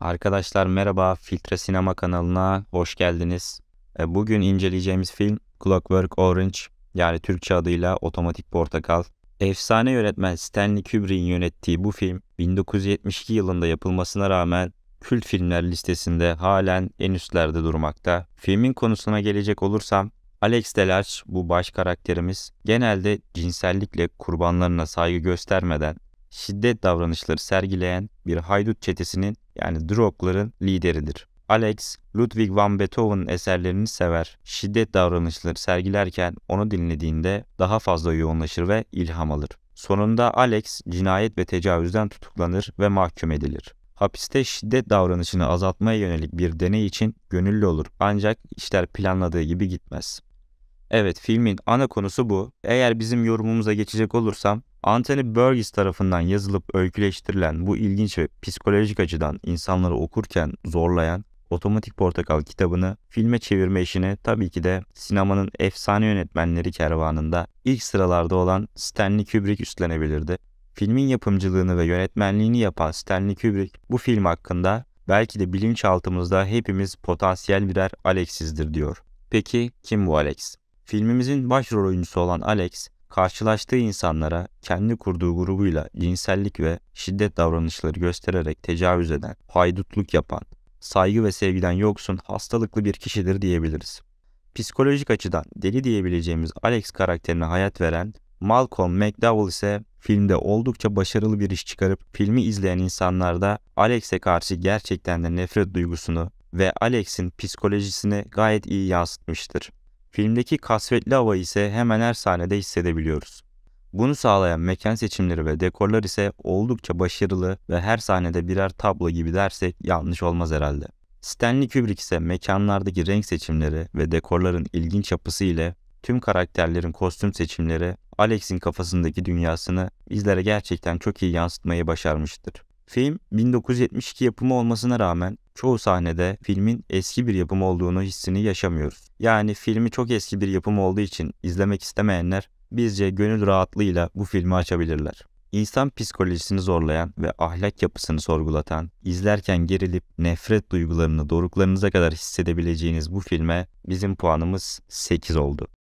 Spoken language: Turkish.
Arkadaşlar merhaba, Filtre Sinema kanalına hoş geldiniz. E, bugün inceleyeceğimiz film Clockwork Orange yani Türkçe adıyla Otomatik Portakal. Efsane yönetmen Stanley Kubrick'in yönettiği bu film 1972 yılında yapılmasına rağmen kült filmler listesinde halen en üstlerde durmakta. Filmin konusuna gelecek olursam Alex Delarge bu baş karakterimiz genelde cinsellikle kurbanlarına saygı göstermeden şiddet davranışları sergileyen bir haydut çetesinin yani Drogler'ın lideridir. Alex, Ludwig van Beethoven'ın eserlerini sever. Şiddet davranışları sergilerken onu dinlediğinde daha fazla yoğunlaşır ve ilham alır. Sonunda Alex cinayet ve tecavüzden tutuklanır ve mahkum edilir. Hapiste şiddet davranışını azaltmaya yönelik bir deney için gönüllü olur ancak işler planladığı gibi gitmez. Evet filmin ana konusu bu. Eğer bizim yorumumuza geçecek olursam Anthony Burgess tarafından yazılıp öyküleştirilen bu ilginç ve psikolojik açıdan insanları okurken zorlayan Otomatik Portakal kitabını filme çevirme işini tabii ki de sinemanın efsane yönetmenleri kervanında ilk sıralarda olan Stanley Kubrick üstlenebilirdi. Filmin yapımcılığını ve yönetmenliğini yapan Stanley Kubrick bu film hakkında belki de bilinçaltımızda hepimiz potansiyel birer Alex'izdir diyor. Peki kim bu Alex? Filmimizin başrol oyuncusu olan Alex, Karşılaştığı insanlara kendi kurduğu grubuyla cinsellik ve şiddet davranışları göstererek tecavüz eden, haydutluk yapan, saygı ve sevgiden yoksun hastalıklı bir kişidir diyebiliriz. Psikolojik açıdan deli diyebileceğimiz Alex karakterine hayat veren Malcolm McDowell ise filmde oldukça başarılı bir iş çıkarıp filmi izleyen insanlarda Alex'e karşı gerçekten de nefret duygusunu ve Alex'in psikolojisini gayet iyi yansıtmıştır. Filmdeki kasvetli hava ise hemen her sahnede hissedebiliyoruz. Bunu sağlayan mekan seçimleri ve dekorlar ise oldukça başarılı ve her sahnede birer tablo gibi dersek yanlış olmaz herhalde. Stanley Kubrick ise mekanlardaki renk seçimleri ve dekorların ilginç yapısı ile tüm karakterlerin kostüm seçimleri Alex'in kafasındaki dünyasını bizlere gerçekten çok iyi yansıtmayı başarmıştır. Film 1972 yapımı olmasına rağmen çoğu sahnede filmin eski bir yapım olduğunu hissini yaşamıyoruz. Yani filmi çok eski bir yapım olduğu için izlemek istemeyenler bizce gönül rahatlığıyla bu filmi açabilirler. İnsan psikolojisini zorlayan ve ahlak yapısını sorgulatan, izlerken gerilip nefret duygularını doruklarınıza kadar hissedebileceğiniz bu filme bizim puanımız 8 oldu.